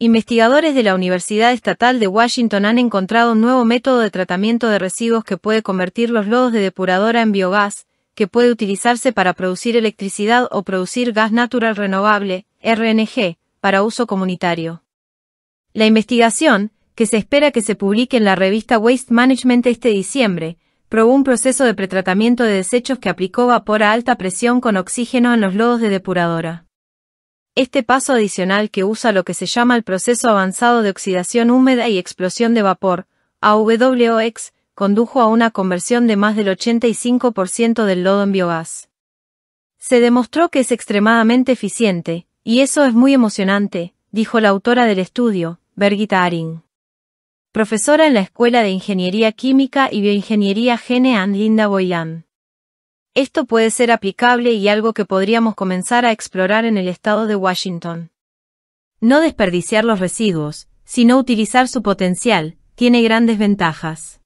Investigadores de la Universidad Estatal de Washington han encontrado un nuevo método de tratamiento de residuos que puede convertir los lodos de depuradora en biogás, que puede utilizarse para producir electricidad o producir gas natural renovable, RNG, para uso comunitario. La investigación, que se espera que se publique en la revista Waste Management este diciembre, probó un proceso de pretratamiento de desechos que aplicó vapor a alta presión con oxígeno en los lodos de depuradora este paso adicional que usa lo que se llama el proceso avanzado de oxidación húmeda y explosión de vapor, AWOX, condujo a una conversión de más del 85% del lodo en biogás. Se demostró que es extremadamente eficiente, y eso es muy emocionante, dijo la autora del estudio, Bergita Arin. Profesora en la Escuela de Ingeniería Química y Bioingeniería Gene and Linda Boyan. Esto puede ser aplicable y algo que podríamos comenzar a explorar en el estado de Washington. No desperdiciar los residuos, sino utilizar su potencial, tiene grandes ventajas.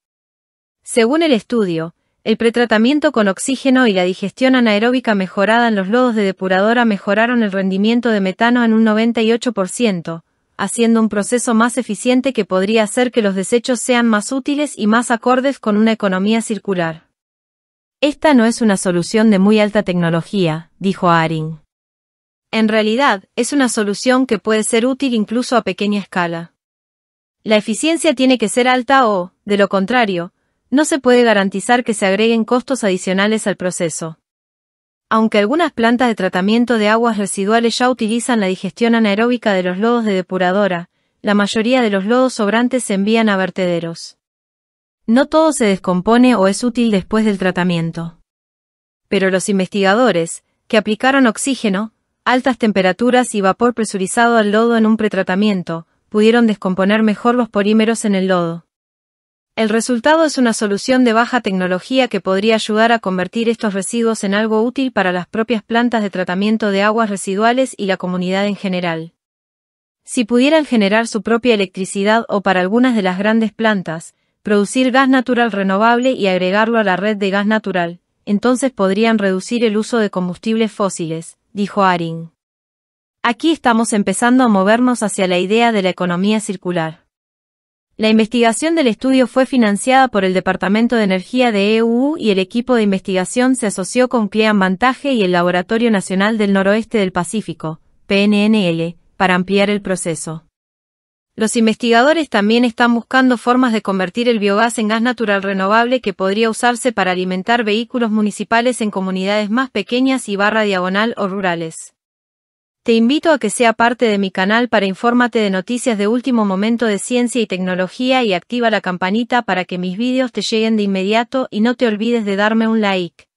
Según el estudio, el pretratamiento con oxígeno y la digestión anaeróbica mejorada en los lodos de depuradora mejoraron el rendimiento de metano en un 98%, haciendo un proceso más eficiente que podría hacer que los desechos sean más útiles y más acordes con una economía circular. Esta no es una solución de muy alta tecnología, dijo Aring. En realidad, es una solución que puede ser útil incluso a pequeña escala. La eficiencia tiene que ser alta o, de lo contrario, no se puede garantizar que se agreguen costos adicionales al proceso. Aunque algunas plantas de tratamiento de aguas residuales ya utilizan la digestión anaeróbica de los lodos de depuradora, la mayoría de los lodos sobrantes se envían a vertederos. No todo se descompone o es útil después del tratamiento. Pero los investigadores, que aplicaron oxígeno, altas temperaturas y vapor presurizado al lodo en un pretratamiento, pudieron descomponer mejor los polímeros en el lodo. El resultado es una solución de baja tecnología que podría ayudar a convertir estos residuos en algo útil para las propias plantas de tratamiento de aguas residuales y la comunidad en general. Si pudieran generar su propia electricidad o para algunas de las grandes plantas, producir gas natural renovable y agregarlo a la red de gas natural, entonces podrían reducir el uso de combustibles fósiles, dijo Arin. Aquí estamos empezando a movernos hacia la idea de la economía circular. La investigación del estudio fue financiada por el Departamento de Energía de EU y el equipo de investigación se asoció con CLEAN Vantage y el Laboratorio Nacional del Noroeste del Pacífico, PNNL, para ampliar el proceso. Los investigadores también están buscando formas de convertir el biogás en gas natural renovable que podría usarse para alimentar vehículos municipales en comunidades más pequeñas y barra diagonal o rurales. Te invito a que sea parte de mi canal para infórmate de noticias de último momento de ciencia y tecnología y activa la campanita para que mis vídeos te lleguen de inmediato y no te olvides de darme un like.